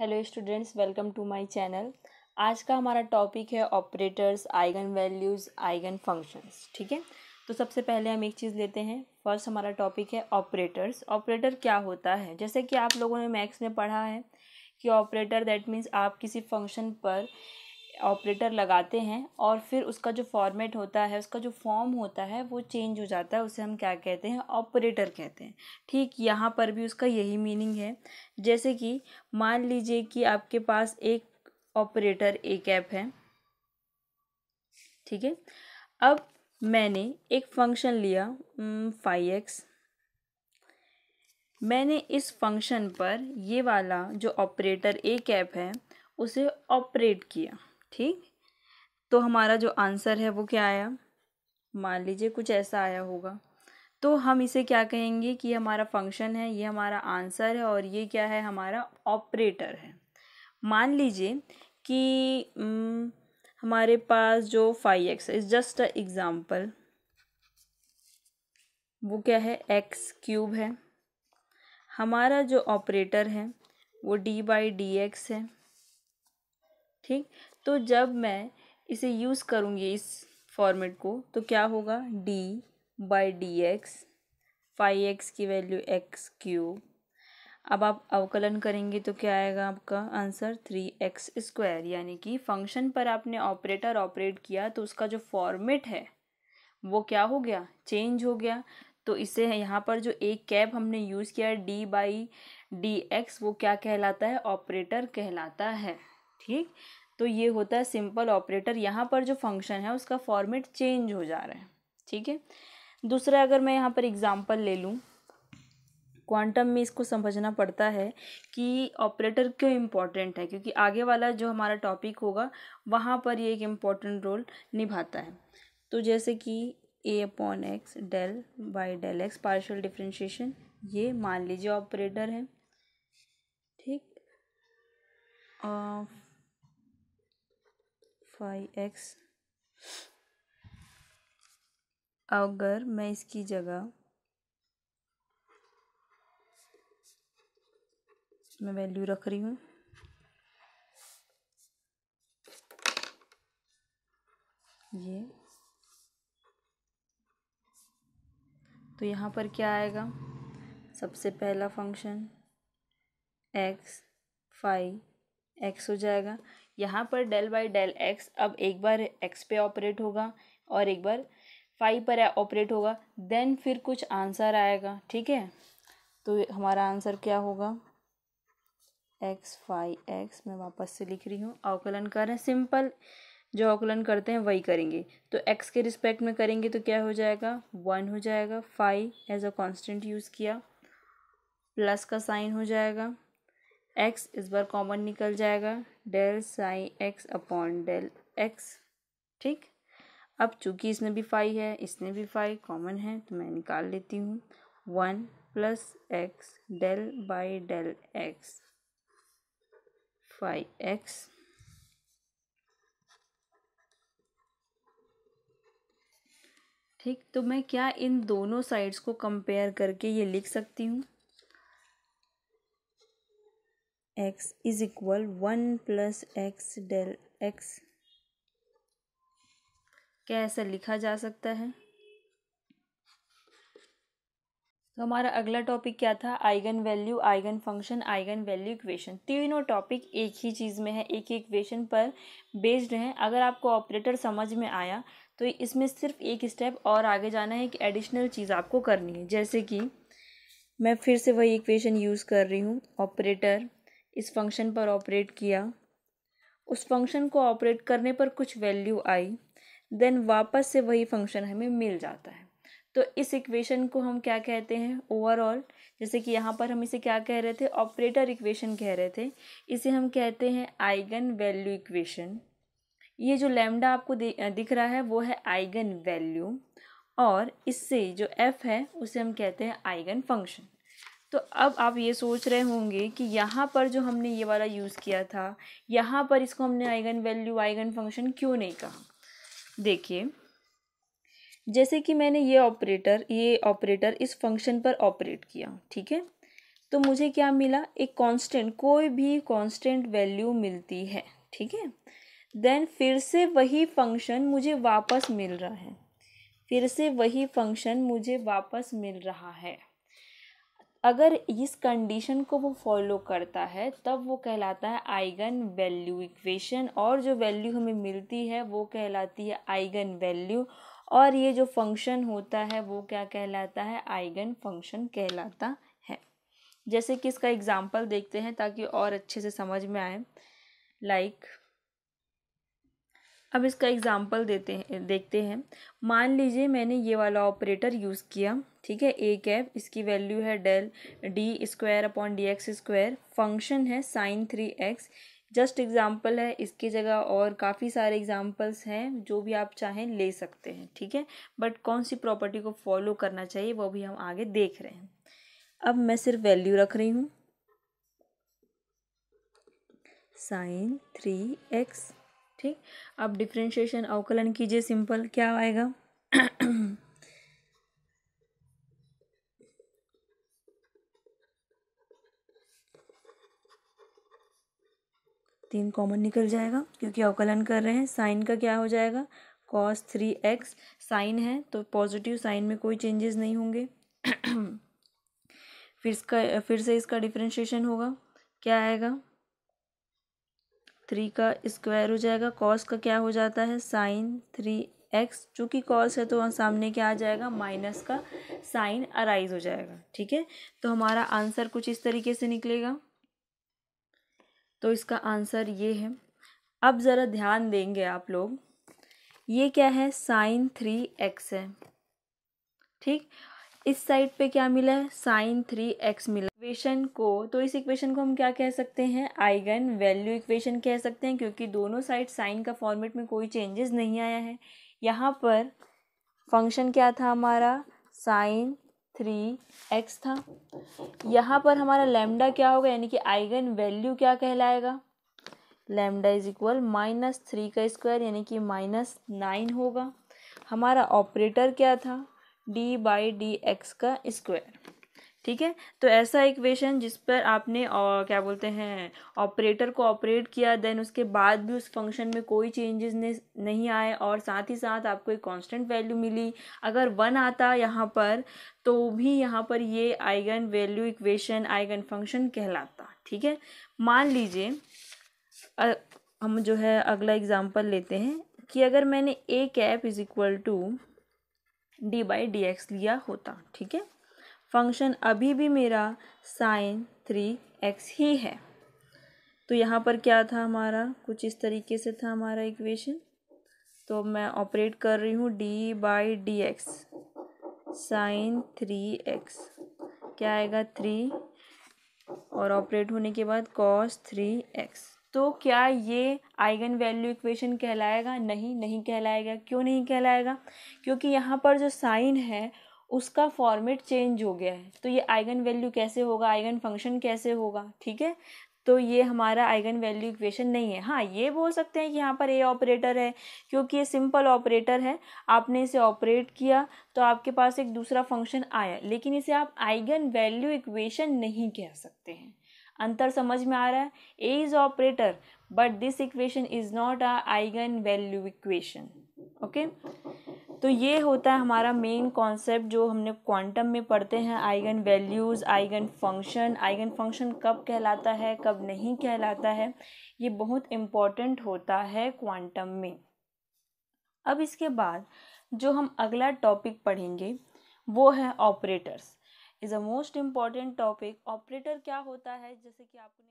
hello students welcome to my channel आज का हमारा टॉपिक है operators eigen values eigen functions ठीक है तो सबसे पहले हम एक चीज़ लेते हैं फर्स्ट हमारा टॉपिक है ऑपरेटर्स ऑपरेटर क्या होता है जैसे कि आप लोगों ने मैथ्स में पढ़ा है कि ऑपरेटर दैट मीन्स आप किसी फंक्शन पर ऑपरेटर लगाते हैं और फिर उसका जो फॉर्मेट होता है उसका जो फॉर्म होता है वो चेंज हो जाता है उसे हम क्या कहते हैं ऑपरेटर कहते हैं ठीक यहाँ पर भी उसका यही मीनिंग है जैसे कि मान लीजिए कि आपके पास एक ऑपरेटर एक ऐप है ठीक है अब मैंने एक फंक्शन लिया फाइव एक्स मैंने इस फंक्शन पर ये वाला जो ऑपरेटर एक ऐप है उसे ऑपरेट किया ठीक तो हमारा जो आंसर है वो क्या आया मान लीजिए कुछ ऐसा आया होगा तो हम इसे क्या कहेंगे कि हमारा फंक्शन है ये हमारा आंसर है और ये क्या है हमारा ऑपरेटर है मान लीजिए कि हम्म, हमारे पास जो five x is just a example वो क्या है एक्स क्यूब है हमारा जो ऑपरेटर है वो डी बाई डी एक्स है ठीक तो जब मैं इसे यूज़ करूँगी इस फॉर्मेट को तो क्या होगा d by d x five x की वैल्यू एक्स क्यूब अब आप अवकलन करेंगे तो क्या आएगा आपका आंसर थ्री एक्स स्क्वायर यानी कि फंक्शन पर आपने ऑपरेटर ऑपरेट किया तो उसका जो फॉर्मेट है वो क्या हो गया चेंज हो गया तो इसे यहाँ पर जो एक कैप हमने यूज़ किया डी बाई डी एक्स वो क्या कहलाता है ऑपरेटर कहलाता है ठीक तो ये होता है सिंपल ऑपरेटर यहाँ पर जो फंक्शन है उसका फॉर्मेट चेंज हो जा रहा है ठीक है दूसरा अगर मैं यहाँ पर एग्ज़ाम्पल ले लूँ क्वांटम में इसको समझना पड़ता है कि ऑपरेटर क्यों इम्पॉर्टेंट है क्योंकि आगे वाला जो हमारा टॉपिक होगा वहाँ पर ये एक इम्पॉर्टेंट रोल निभाता है तो जैसे कि A upon x del by del x partial differentiation ये मान लीजिए ऑपरेटर है ठीक फाइव एक्स अगर मैं इसकी जगह मैं वैल्यू रख रही हूँ ये तो यहाँ पर क्या आएगा सबसे पहला फंक्शन एक्स फाइव एक्स हो जाएगा यहाँ पर डेल बाई डेल एक्स अब एक बार एक्स पे ऑपरेट होगा और एक बार फाइव पर ऑपरेट होगा देन फिर कुछ आंसर आएगा ठीक है तो हमारा आंसर क्या होगा एक्स फाइव एक्स मैं वापस से लिख रही हूँ अवकलन कर रहे हैं सिंपल जो अवकलन करते हैं वही करेंगे तो एक्स के रिस्पेक्ट में करेंगे तो क्या हो जाएगा वन हो जाएगा five as a constant use किया प्लस का साइन हो जाएगा एक्स इस बार कॉमन निकल जाएगा del psi x upon del x ठीक अब चूंकि इसमें भी फाइव है इसमें भी फाइव कॉमन है तो मैं निकाल लेती हूँ one plus x del by del x five x ठीक तो मैं क्या इन दोनों साइड्स को कंपेयर करके ये लिख सकती हूँ x is equal one plus x del x क्या ऐसा लिखा जा सकता है तो हमारा अगला टॉपिक क्या था eigen value eigen function eigen value equation तीनों टॉपिक एक ही चीज़ में है एक ही इक्वेशन पर बेस्ड हैं अगर आपको ऑपरेटर समझ में आया तो इसमें सिर्फ एक स्टेप और आगे जाना है कि एडिशनल चीज़ आपको करनी है जैसे कि मैं फिर से वही इक्वेशन यूज़ कर रही हूँ ऑपरेटर इस फंक्शन पर ऑपरेट किया उस फंक्शन को ऑपरेट करने पर कुछ वैल्यू आई देन वापस से वही फंक्शन हमें मिल जाता है तो इस इक्वेशन को हम क्या कहते हैं ओवरऑल जैसे कि यहाँ पर हम इसे क्या कह रहे थे ऑपरेटर इक्वेशन कह रहे थे इसे हम कहते हैं आइगन वैल्यू इक्वेशन ये जो लैम्डा आपको दिख रहा है वो है आइगन वैल्यू और इससे जो एफ है उसे हम कहते हैं आइगन फंक्शन तो अब आप ये सोच रहे होंगे कि यहाँ पर जो हमने ये वाला यूज़ किया था यहाँ पर इसको हमने आइगन वैल्यू आइगन फंक्शन क्यों नहीं कहा देखिए जैसे कि मैंने ये ऑपरेटर ये ऑपरेटर इस फंक्शन पर ऑपरेट किया ठीक है तो मुझे क्या मिला एक कांस्टेंट कोई भी कांस्टेंट वैल्यू मिलती है ठीक है देन फिर से वही फंक्शन मुझे वापस मिल रहा है फिर से वही फंक्शन मुझे वापस मिल रहा है अगर इस कंडीशन को वो फॉलो करता है तब वो कहलाता है आइगन वैल्यू इक्वेशन और जो वैल्यू हमें मिलती है वो कहलाती है आइगन वैल्यू और ये जो फंक्शन होता है वो क्या कहलाता है आइगन फंक्शन कहलाता है जैसे कि इसका एग्ज़ाम्पल देखते हैं ताकि और अच्छे से समझ में आए लाइक like, अब इसका एग्ज़ाम्पल देते हैं देखते हैं मान लीजिए मैंने ये वाला ऑपरेटर यूज़ किया ठीक है ए कैप इसकी वैल्यू है del d square upon d x square function है sine three x just example है इसकी जगह और काफ़ी सारे एग्ज़ाम्पल्स हैं जो भी आप चाहें ले सकते हैं ठीक है बट कौन सी प्रॉपर्टी को फॉलो करना चाहिए वो भी हम आगे देख रहे हैं अब मैं सिर्फ वैल्यू रख रही हूँ साइन थ्री एक्स ठीक अब डिफ्रेंशिएशन अवकलन कीजिए सिंपल क्या आएगा तीन कॉमन निकल जाएगा क्योंकि अवकलन कर रहे हैं साइन का क्या हो जाएगा कॉस थ्री एक्स साइन है तो पॉजिटिव साइन में कोई चेंजेस नहीं होंगे फिर इसका फिर से इसका डिफ्रेंशिएशन होगा क्या आएगा थ्री का स्क्वायर हो जाएगा कॉस का क्या हो जाता है साइन थ्री एक्स चूँकि कॉस है तो वहाँ सामने क्या आ जाएगा माइनस का साइन अराइज हो जाएगा ठीक है तो हमारा आंसर कुछ इस तरीके से निकलेगा तो इसका आंसर ये है अब ज़रा ध्यान देंगे आप लोग ये क्या है साइन थ्री एक्स है ठीक इस साइड पे क्या मिला है साइन थ्री एक्स मिला इक्वेशन को तो इस इक्वेशन को हम क्या कह सकते हैं आइगन वैल्यू इक्वेशन कह सकते हैं क्योंकि दोनों साइड साइन का फॉर्मेट में कोई चेंजेस नहीं आया है यहाँ पर फंक्शन क्या था हमारा साइन थ्री एक्स था यहाँ पर हमारा लेमडा क्या होगा यानी कि आइगन वैल्यू क्या कहलाएगा lambda is equal minus three का स्क्वायर यानी कि माइनस नाइन होगा हमारा ऑपरेटर क्या था डी बाई डी एक्स का स्क्वायर ठीक है तो ऐसा इक्वेशन जिस पर आपने और क्या बोलते हैं ऑपरेटर को ऑपरेट किया देन उसके बाद भी उस फंक्शन में कोई चेंजेस नहीं आए और साथ ही साथ आपको एक कांस्टेंट वैल्यू मिली अगर वन आता यहाँ पर तो भी यहाँ पर ये eigen value equation eigen function कहलाता ठीक है मान लीजिए हम जो है अगला एग्जाम्पल लेते हैं कि अगर मैंने A cap is equal to d by d x लिया होता ठीक है फंक्शन अभी भी मेरा साइन थ्री एक्स ही है तो यहाँ पर क्या था हमारा कुछ इस तरीके से था हमारा इक्वेशन तो मैं ऑपरेट कर रही हूँ d by d x sine three x क्या आएगा थ्री और ऑपरेट होने के बाद कॉस थ्री एक्स तो क्या ये आइगन वैल्यू इक्वेशन कहलाएगा नहीं नहीं कहलाएगा क्यों नहीं कहलाएगा क्योंकि यहाँ पर जो साइन है उसका फॉर्मेट चेंज हो गया है तो ये आइगन वैल्यू कैसे होगा आइगन फंक्शन कैसे होगा ठीक है तो ये हमारा आइगन वैल्यू इक्वेशन नहीं है हाँ ये बोल सकते हैं कि यहाँ पर ए ऑपरेटर है क्योंकि ये सिंपल ऑपरेटर है आपने इसे ऑपरेट किया तो आपके पास एक दूसरा फंक्शन आया लेकिन इसे आप आइगन वैल्यू इक्वेशन नहीं कह सकते हैं अंतर समझ में आ रहा है A is operator but this equation is not a eigen value equation okay तो ये होता है हमारा मेन कॉन्सेप्ट जो हमने क्वांटम में पढ़ते हैं eigen values eigen function eigen function कब कहलाता है कब नहीं कहलाता है ये बहुत इम्पॉर्टेंट होता है क्वांटम में अब इसके बाद जो हम अगला टॉपिक पढ़ेंगे वो है operators is a most important topic operator क्या होता है जैसे कि आपने